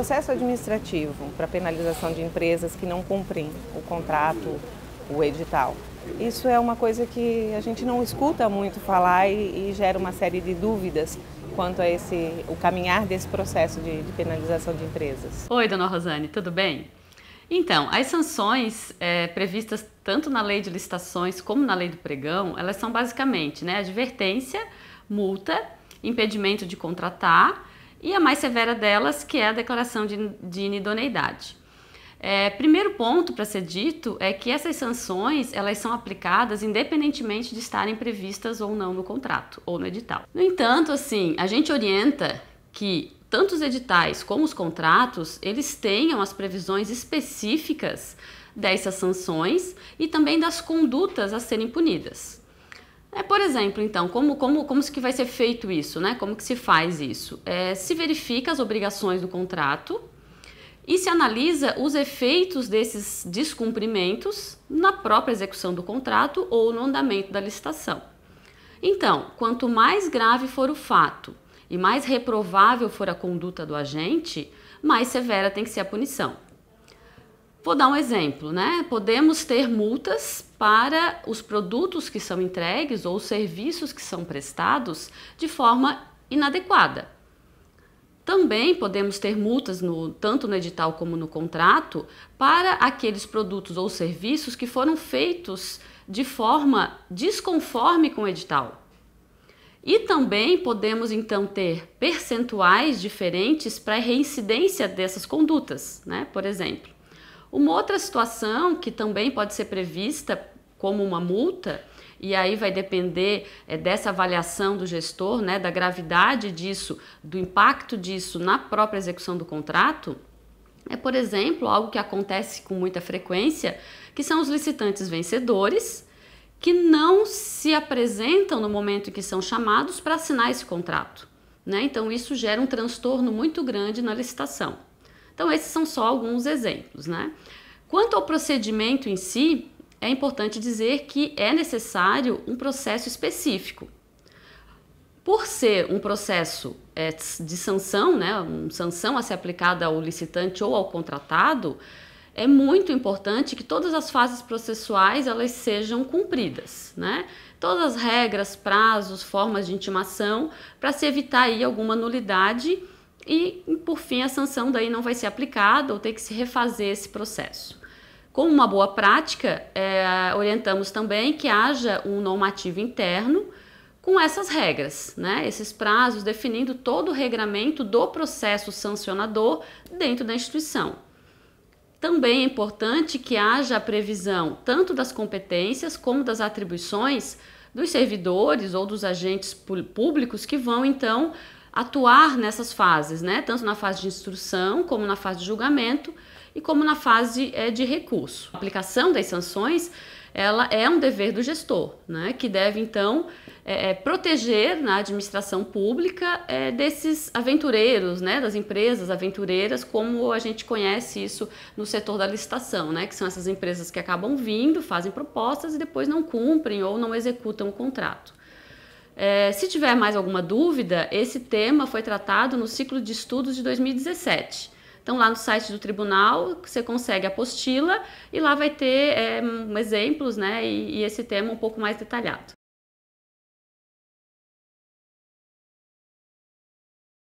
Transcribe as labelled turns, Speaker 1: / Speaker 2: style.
Speaker 1: processo administrativo para penalização de empresas que não cumprem o contrato, o edital. Isso é uma coisa que a gente não escuta muito falar e, e gera uma série de dúvidas quanto a esse o caminhar desse processo de, de penalização de empresas. Oi, dona Rosane, tudo bem? Então, as sanções é, previstas tanto na lei de licitações como na lei do pregão, elas são basicamente né, advertência, multa, impedimento de contratar e a mais severa delas, que é a declaração de, de inidoneidade. É, primeiro ponto para ser dito é que essas sanções elas são aplicadas independentemente de estarem previstas ou não no contrato ou no edital. No entanto, assim, a gente orienta que tanto os editais como os contratos eles tenham as previsões específicas dessas sanções e também das condutas a serem punidas. É, por exemplo, então, como, como, como que vai ser feito isso, né? Como que se faz isso? É, se verifica as obrigações do contrato e se analisa os efeitos desses descumprimentos na própria execução do contrato ou no andamento da licitação. Então, quanto mais grave for o fato e mais reprovável for a conduta do agente, mais severa tem que ser a punição. Vou dar um exemplo, né? Podemos ter multas para os produtos que são entregues ou serviços que são prestados de forma inadequada. Também podemos ter multas no, tanto no edital como no contrato para aqueles produtos ou serviços que foram feitos de forma desconforme com o edital. E também podemos então ter percentuais diferentes para a reincidência dessas condutas, né? Por exemplo, uma outra situação que também pode ser prevista como uma multa, e aí vai depender é, dessa avaliação do gestor, né, da gravidade disso, do impacto disso na própria execução do contrato, é, por exemplo, algo que acontece com muita frequência, que são os licitantes vencedores que não se apresentam no momento em que são chamados para assinar esse contrato. Né? Então, isso gera um transtorno muito grande na licitação. Então, esses são só alguns exemplos, né? Quanto ao procedimento em si, é importante dizer que é necessário um processo específico. Por ser um processo é, de sanção, né, uma sanção a ser aplicada ao licitante ou ao contratado, é muito importante que todas as fases processuais elas sejam cumpridas, né? Todas as regras, prazos, formas de intimação, para se evitar aí alguma nulidade e, por fim, a sanção daí não vai ser aplicada ou tem que se refazer esse processo. Como uma boa prática, é, orientamos também que haja um normativo interno com essas regras, né? esses prazos, definindo todo o regramento do processo sancionador dentro da instituição. Também é importante que haja a previsão tanto das competências como das atribuições dos servidores ou dos agentes públicos que vão então atuar nessas fases, né? Tanto na fase de instrução, como na fase de julgamento e como na fase é, de recurso. A aplicação das sanções ela é um dever do gestor, né? Que deve então é, proteger na administração pública é, desses aventureiros, né? Das empresas aventureiras, como a gente conhece isso no setor da licitação, né? Que são essas empresas que acabam vindo, fazem propostas e depois não cumprem ou não executam o contrato. É, se tiver mais alguma dúvida, esse tema foi tratado no ciclo de estudos de 2017. Então, lá no site do tribunal, você consegue a apostila e lá vai ter é, exemplos né, e, e esse tema um pouco mais detalhado.